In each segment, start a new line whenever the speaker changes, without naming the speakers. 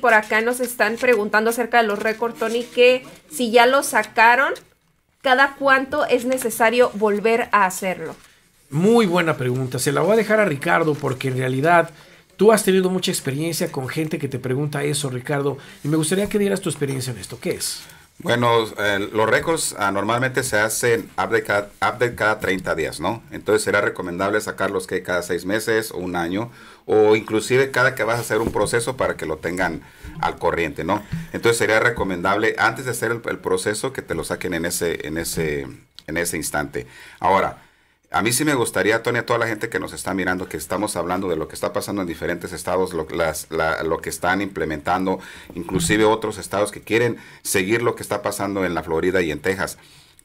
Por acá nos están preguntando acerca de los récords, Tony, que si ya lo sacaron, ¿cada cuánto es necesario volver a hacerlo? Muy buena pregunta. Se la voy a dejar a Ricardo porque en realidad tú has tenido mucha experiencia con gente que te pregunta eso, Ricardo. Y me gustaría que dieras tu experiencia en esto. ¿Qué es?
Bueno, eh, los récords ah, normalmente se hacen update cada, 30 días, ¿no? Entonces será recomendable sacarlos que cada seis meses o un año o inclusive cada que vas a hacer un proceso para que lo tengan al corriente, ¿no? Entonces sería recomendable antes de hacer el, el proceso que te lo saquen en ese, en ese, en ese instante. Ahora, a mí sí me gustaría, Tony, a toda la gente que nos está mirando, que estamos hablando de lo que está pasando en diferentes estados, lo, las, lo que están implementando, inclusive otros estados que quieren seguir lo que está pasando en la Florida y en Texas.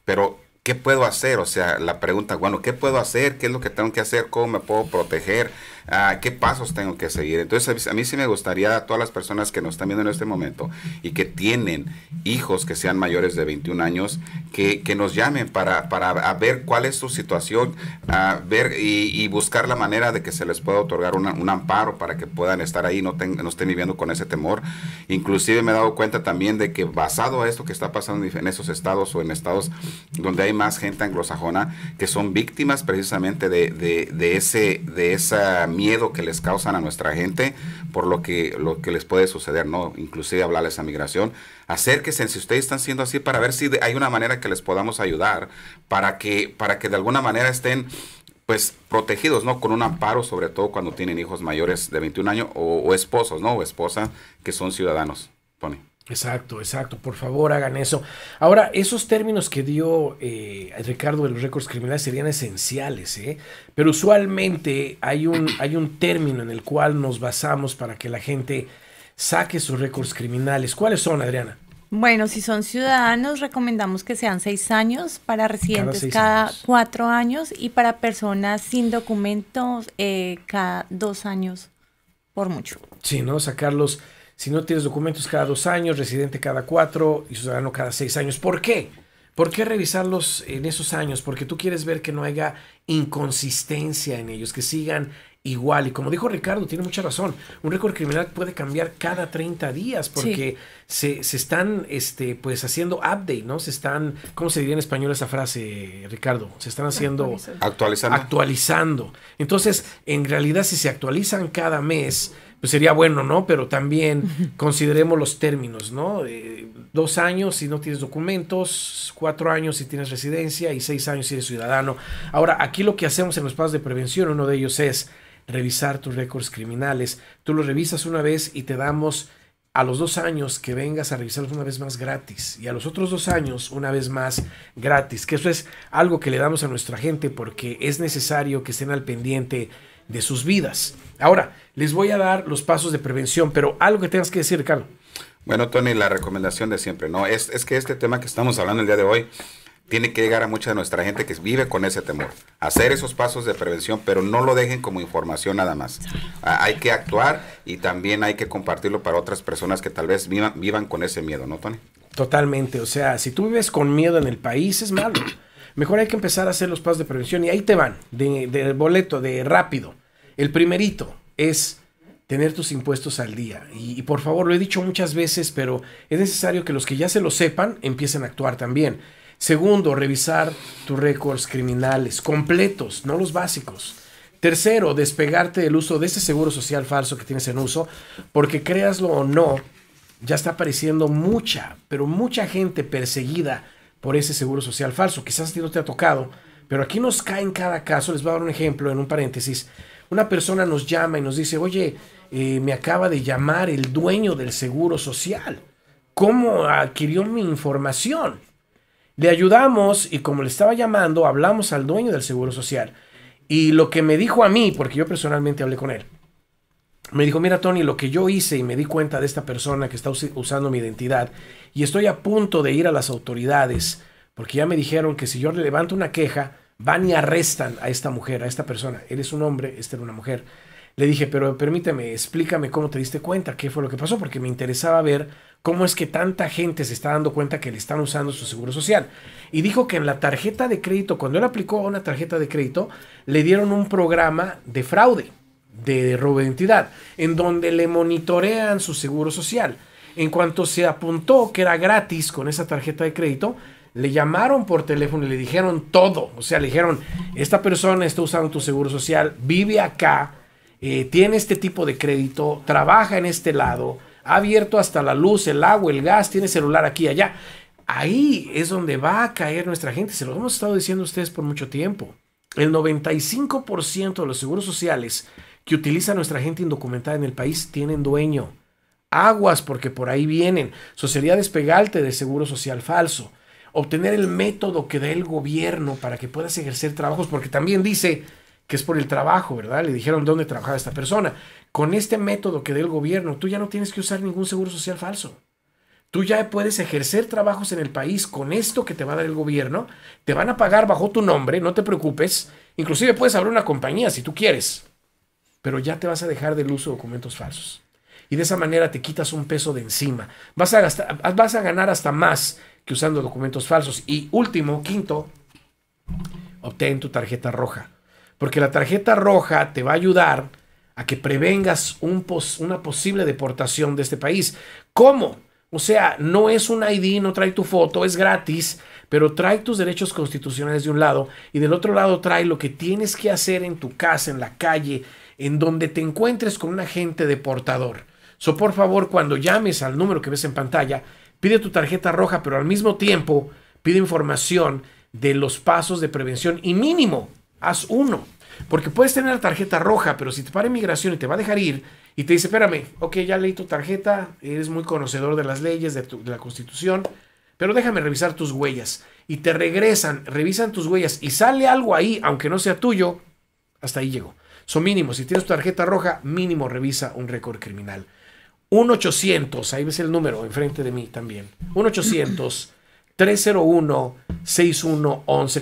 Pero ¿qué puedo hacer? O sea, la pregunta, bueno, ¿qué puedo hacer? ¿Qué es lo que tengo que hacer? ¿Cómo me puedo proteger? Ah, ¿Qué pasos tengo que seguir? Entonces, a mí sí me gustaría a todas las personas que nos están viendo en este momento y que tienen hijos que sean mayores de 21 años, que, nos llamen para, para ver cuál es su situación, a ver y, buscar la manera de que se les pueda otorgar un amparo para que puedan estar ahí, no, ten, no estén viviendo con ese temor. Inclusive me he dado cuenta también de que basado a esto que está pasando en esos estados o en estados donde hay más gente anglosajona que son víctimas precisamente de, de, ese de miedo que les causan a nuestra gente por lo que, lo que les puede suceder, ¿no? Inclusive hablarles a migración. Acérquense si ustedes están siendo así para ver si hay una manera que les podamos ayudar para que, para que de alguna manera estén pues protegidos, ¿no? Con un amparo, sobre todo cuando tienen hijos mayores de 21 años o, esposos, ¿no? O esposas que son ciudadanos. Tony.
Exacto, exacto. Por favor, hagan eso. Ahora, esos términos que dio eh, Ricardo de los récords criminales serían esenciales, ¿eh? Pero usualmente hay un, hay un término en el cual nos basamos para que la gente saque sus récords criminales. ¿Cuáles son, Adriana?
Bueno, si son ciudadanos, recomendamos que sean seis años, para residentes cada, cuatro años y para personas sin documentos eh, cada dos años, por mucho.
Sí, ¿no? Sacarlos si no tienes documentos cada dos años, residente cada cuatro y ciudadano cada seis años. ¿Por qué? ¿Por qué revisarlos en esos años? Porque tú quieres ver que no haya inconsistencia en ellos, que sigan igual. Y como dijo Ricardo, tiene mucha razón. Un récord criminal puede cambiar cada 30 días porque se, se, están este, pues haciendo update, ¿no? Se están, ¿cómo se diría en español esa frase, Ricardo? Se están haciendo actualizando. actualizando. Entonces, en realidad, si se actualizan cada mes, pues sería bueno, ¿no? Pero también consideremos los términos, ¿no? dos años si no tienes documentos, cuatro años si tienes residencia y seis años si eres ciudadano. Ahora, aquí lo que hacemos en los pasos de prevención, uno de ellos es revisar tus récords criminales. Tú los revisas una vez y te damos a los dos años que vengas a revisarlos una vez más gratis y a los otros dos años una vez más gratis, que eso es algo que le damos a nuestra gente porque es necesario que estén al pendiente de sus vidas. Ahora, les voy a dar los pasos de prevención, pero algo que tengas que decir,
Carlos. Bueno, Tony, la recomendación de siempre, ¿no? Es, que este tema que estamos hablando el día de hoy tiene que llegar a mucha de nuestra gente que vive con ese temor. Hacer esos pasos de prevención, pero no lo dejen como información nada más. Hay que actuar y también hay que compartirlo para otras personas que tal vez vivan, vivan con ese miedo, ¿no, Tony?
Totalmente, o sea, si tú vives con miedo en el país es malo. Mejor hay que empezar a hacer los pasos de prevención y ahí te van, de, boleto, de rápido. El primerito es tener tus impuestos al día. Y, por favor, lo he dicho muchas veces, pero es necesario que los que ya se lo sepan empiecen a actuar también. Segundo, revisar tus récords criminales completos, no los básicos. Tercero, despegarte del uso de ese seguro social falso que tienes en uso, porque créaslo o no, ya está apareciendo mucha, pero mucha gente perseguida por ese seguro social falso. Quizás a ti no te ha tocado, pero aquí nos cae en cada caso, les voy a dar un ejemplo en un paréntesis, una persona nos llama y nos dice, oye, eh, me acaba de llamar el dueño del Seguro Social. ¿Cómo adquirió mi información? Le ayudamos y como le estaba llamando, hablamos al dueño del Seguro Social. Y lo que me dijo a mí, porque yo personalmente hablé con él, me dijo, mira Tony, lo que yo hice y me di cuenta de esta persona que está usando mi identidad y estoy a punto de ir a las autoridades, porque ya me dijeron que si yo le levanto una queja, Van y arrestan a esta mujer, a esta persona. Eres un hombre, esta era una mujer. Le dije, pero permíteme, explícame cómo te diste cuenta, qué fue lo que pasó, porque me interesaba ver cómo es que tanta gente se está dando cuenta que le están usando su seguro social. Y dijo que en la tarjeta de crédito, cuando él aplicó a una tarjeta de crédito, le dieron un programa de fraude, de robo de identidad, en donde le monitorean su seguro social. En cuanto se apuntó que era gratis con esa tarjeta de crédito, le llamaron por teléfono y le dijeron todo. O sea, le dijeron, esta persona está usando tu seguro social, vive acá, eh, tiene este tipo de crédito, trabaja en este lado, ha abierto hasta la luz, el agua, el gas, tiene celular aquí y allá. Ahí es donde va a caer nuestra gente. Se lo hemos estado diciendo a ustedes por mucho tiempo. El 95% de los seguros sociales que utiliza nuestra gente indocumentada en el país tienen dueño. Aguas porque por ahí vienen. Sociedad despegarte de seguro social falso obtener el método que dé el gobierno para que puedas ejercer trabajos, porque también dice que es por el trabajo, ¿verdad? Le dijeron dónde trabajaba esta persona. Con este método que da el gobierno, tú ya no tienes que usar ningún seguro social falso. Tú ya puedes ejercer trabajos en el país con esto que te va a dar el gobierno. Te van a pagar bajo tu nombre, no te preocupes. Inclusive puedes abrir una compañía si tú quieres. Pero ya te vas a dejar del uso de documentos falsos. Y de esa manera te quitas un peso de encima. Vas a, gastar, vas a ganar hasta más que usando documentos falsos. Y último, quinto, obtén tu tarjeta roja. Porque la tarjeta roja te va a ayudar a que prevengas un una posible deportación de este país. ¿Cómo? O sea, no es un ID, no trae tu foto, es gratis, pero trae tus derechos constitucionales de un lado y del otro lado trae lo que tienes que hacer en tu casa, en la calle, en donde te encuentres con un agente deportador. So, por favor, cuando llames al número que ves en pantalla, pide tu tarjeta roja, pero al mismo tiempo pide información de los pasos de prevención y mínimo, haz uno. Porque puedes tener la tarjeta roja, pero si te para inmigración y te va a dejar ir y te dice, espérame, ok, ya leí tu tarjeta, eres muy conocedor de las leyes, de, de la constitución, pero déjame revisar tus huellas. Y te regresan, revisan tus huellas y sale algo ahí, aunque no sea tuyo, hasta ahí llegó. Son mínimos. Si tienes tu tarjeta roja, mínimo revisa un récord criminal. 1-800, ahí ves el número enfrente de mí también. 1-800-301-6111.